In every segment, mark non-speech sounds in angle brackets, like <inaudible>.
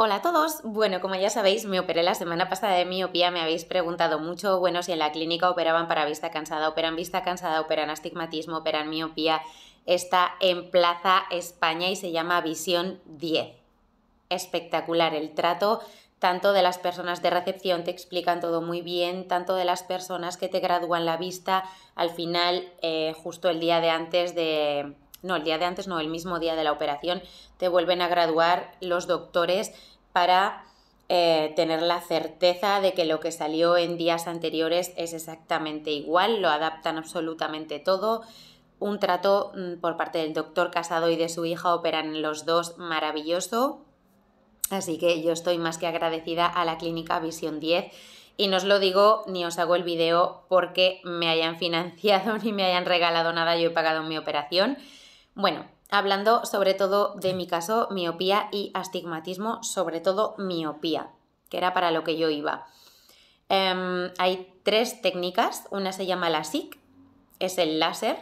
Hola a todos. Bueno, como ya sabéis, me operé la semana pasada de miopía. Me habéis preguntado mucho, bueno, si en la clínica operaban para vista cansada, operan vista cansada, operan astigmatismo, operan miopía. Está en Plaza España y se llama Visión 10. Espectacular el trato, tanto de las personas de recepción, te explican todo muy bien, tanto de las personas que te gradúan la vista al final, eh, justo el día de antes de, no, el día de antes, no, el mismo día de la operación, te vuelven a graduar los doctores para eh, tener la certeza de que lo que salió en días anteriores es exactamente igual, lo adaptan absolutamente todo. Un trato mm, por parte del doctor Casado y de su hija operan los dos maravilloso. Así que yo estoy más que agradecida a la clínica Visión 10 y no os lo digo ni os hago el video porque me hayan <laughs> financiado ni me hayan regalado nada, yo he pagado mi operación bueno, hablando sobre todo de mi caso, miopía y astigmatismo, sobre todo miopía, que era para lo que yo iba. Em, hay tres técnicas, una se llama la SIC, es el láser,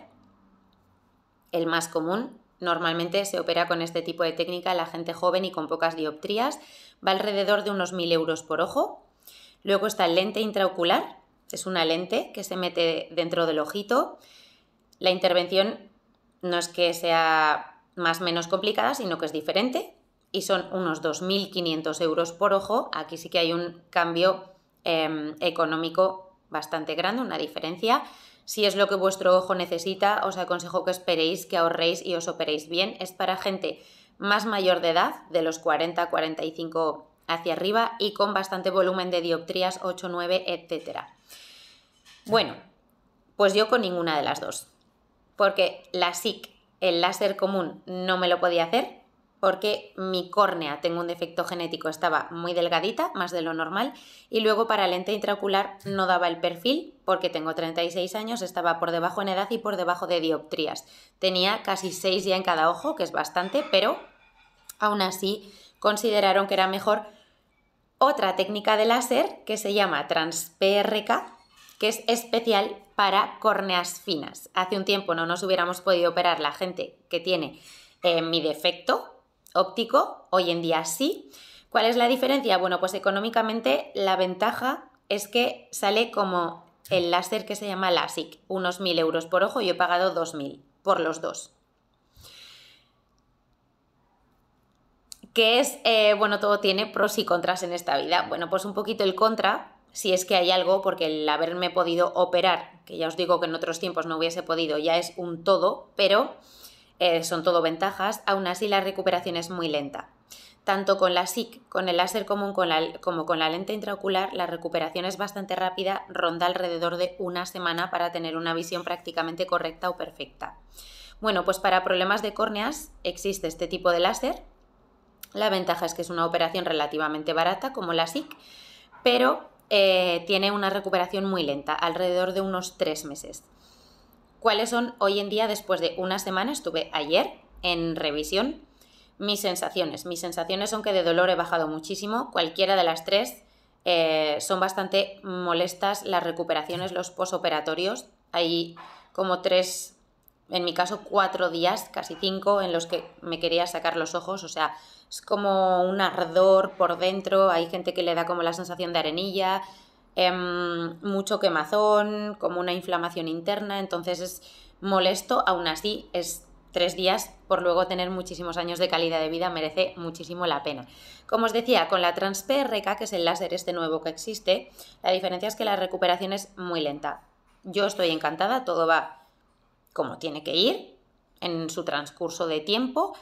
el más común. Normalmente se opera con este tipo de técnica la gente joven y con pocas dioptrías. Va alrededor de unos 1.000 euros por ojo. Luego está el lente intraocular, es una lente que se mete dentro del ojito. La intervención no es que sea más menos complicada, sino que es diferente y son unos 2.500 euros por ojo. Aquí sí que hay un cambio em, económico bastante grande, una diferencia. Si es lo que vuestro ojo necesita, os aconsejo que esperéis, que ahorréis y os operéis bien. Es para gente más mayor de edad, de los 40, 45 hacia arriba y con bastante volumen de dioptrías 8, 9, etc. Bueno, pues yo con ninguna de las dos porque la SIC, el láser común, no me lo podía hacer porque mi córnea, tengo un defecto genético, estaba muy delgadita, más de lo normal, y luego para lente intraocular no daba el perfil porque tengo 36 años, estaba por debajo en edad y por debajo de dioptrías. Tenía casi 6 ya en cada ojo, que es bastante, pero aún así consideraron que era mejor otra técnica de láser que se llama TransPRK, que es especial para córneas finas. Hace un tiempo no nos hubiéramos podido operar la gente que tiene eh, mi defecto óptico, hoy en día sí. ¿Cuál es la diferencia? Bueno, pues económicamente la ventaja es que sale como el láser que se llama LASIK, unos 1.000 euros por ojo, yo he pagado 2.000 por los dos. ¿Qué es? Eh, bueno, todo tiene pros y contras en esta vida. Bueno, pues un poquito el contra, si es que hay algo, porque el haberme podido operar que ya os digo que en otros tiempos no hubiese podido, ya es un todo, pero eh, son todo ventajas, aún así la recuperación es muy lenta. Tanto con la SIC, con el láser común con como con la lente intraocular, la recuperación es bastante rápida, ronda alrededor de una semana para tener una visión prácticamente correcta o perfecta. Bueno, pues para problemas de córneas existe este tipo de láser. La ventaja es que es una operación relativamente barata, como la SIC, pero eh, tiene una recuperación muy lenta, alrededor de unos tres meses. ¿Cuáles son hoy en día, después de una semana, estuve ayer en revisión, mis sensaciones? Mis sensaciones son que de dolor he bajado muchísimo, cualquiera de las tres eh, son bastante molestas las recuperaciones, los posoperatorios, hay como tres en mi caso, cuatro días, casi cinco, en los que me quería sacar los ojos, o sea, es como un ardor por dentro, hay gente que le da como la sensación de arenilla, em, mucho quemazón, como una inflamación interna, entonces es molesto, aún así es tres días por luego tener muchísimos años de calidad de vida merece muchísimo la pena. Como os decía, con la TransPRK, que es el láser este nuevo que existe, la diferencia es que la recuperación es muy lenta. Yo estoy encantada, todo va como tiene que ir en su transcurso de tiempo,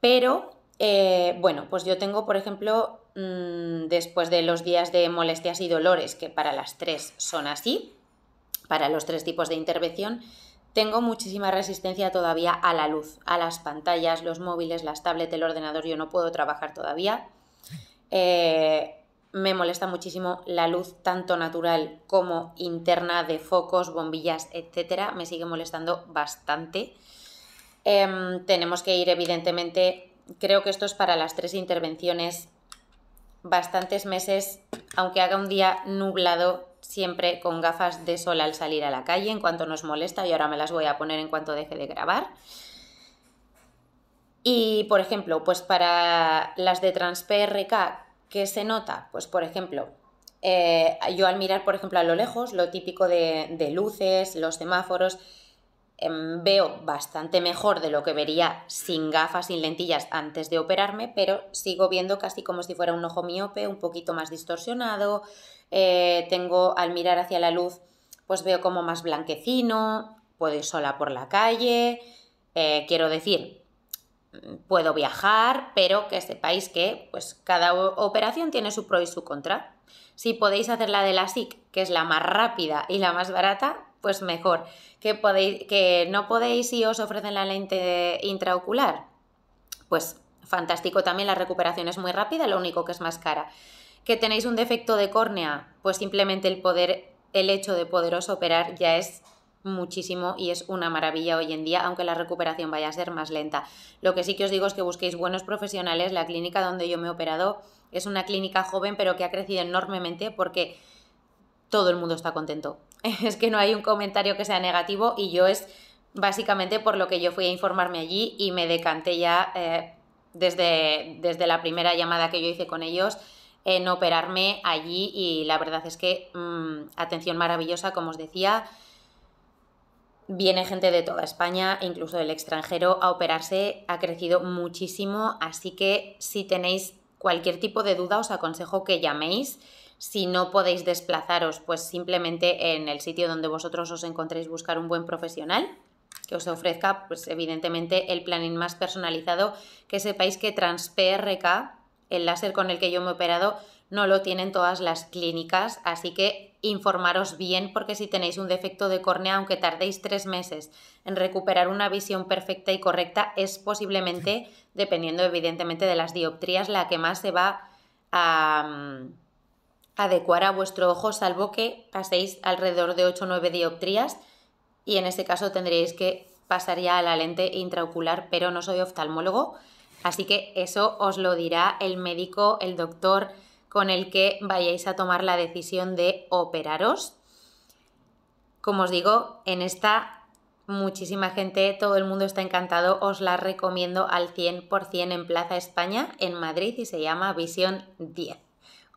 pero eh, bueno, pues yo tengo, por ejemplo, mm, después de los días de molestias y dolores, que para las tres son así, para los tres tipos de intervención, tengo muchísima resistencia todavía a la luz, a las pantallas, los móviles, las tablets, el ordenador, yo no puedo trabajar todavía. Eh, me molesta muchísimo la luz tanto natural como interna de focos, bombillas, etcétera. Me sigue molestando bastante. Em, tenemos que ir, evidentemente, creo que esto es para las tres intervenciones, bastantes meses, aunque haga un día nublado, siempre con gafas de sol al salir a la calle, en cuanto nos molesta, y ahora me las voy a poner en cuanto deje de grabar. Y, por ejemplo, pues para las de TransPRK, ¿Qué se nota? Pues, por ejemplo, eh, yo al mirar, por ejemplo, a lo lejos, lo típico de, luces, los semáforos, em, veo bastante mejor de lo que vería sin gafas, sin lentillas antes de operarme, pero sigo viendo casi como si fuera un ojo miope, un poquito más distorsionado. Eh, tengo al mirar hacia la luz, pues veo como más blanquecino, puedo ir sola por la calle. Eh, quiero decir, puedo viajar, pero que sepáis que pues, cada operación tiene su pro y su contra. Si podéis hacer la de la SIC, que es la más rápida y la más barata, pues mejor. Que, podéis, que no podéis y os ofrecen la lente intraocular, pues fantástico también, la recuperación es muy rápida, lo único que es más cara. Que tenéis un defecto de córnea, pues simplemente el poder el hecho de poderos operar ya es muchísimo y es una maravilla hoy en día, aunque la recuperación vaya a ser más lenta. Lo que sí que os digo es que busquéis buenos profesionales. La clínica donde yo me he operado es una clínica joven, pero que ha crecido enormemente porque todo el mundo está contento. <laughs> Es que no hay un comentario que sea negativo y yo es básicamente por lo que yo fui a informarme allí y me decanté ya eh, desde, desde la primera llamada que yo hice con ellos en operarme allí y la verdad es que mm, atención maravillosa, como os decía, viene gente de toda España e incluso del extranjero a operarse, ha crecido muchísimo, así que si tenéis cualquier tipo de duda os aconsejo que llaméis. Si no podéis desplazaros, pues simplemente en el sitio donde vosotros os encontréis buscar un buen profesional que os ofrezca, pues evidentemente, el planning más personalizado, que sepáis que TransPRK, el láser con el que yo me he operado, no lo tienen todas las clínicas, así que informaros bien porque si tenéis un defecto de córnea, aunque tardéis tres meses en recuperar una visión perfecta y correcta, es posiblemente, <laughs> dependiendo evidentemente de las dioptrías, la que más se va a mm, adecuar a vuestro ojo, salvo que paséis alrededor de 8 o 9 dioptrías y en este caso tendréis que pasar ya a la lente intraocular, pero no soy oftalmólogo, así que eso os lo dirá el médico, el doctor, con el que vayáis a tomar la decisión de operaros. Como os digo, en esta muchísima gente, todo el mundo está encantado, os la recomiendo al 100% en Plaza España, en Madrid, y se llama Visión 10.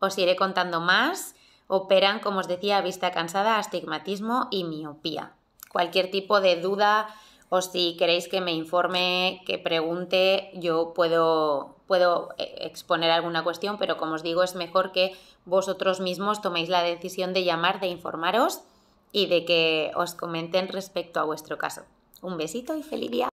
Os iré contando más. Operan, como os decía, vista cansada, astigmatismo y miopía. Cualquier tipo de duda, o si queréis que me informe, que pregunte, yo puedo, puedo eh, exponer alguna cuestión, pero como os digo, es mejor que vosotros mismos toméis la decisión de llamar, de informaros y de que os comenten respecto a vuestro caso. Un besito y feliz día.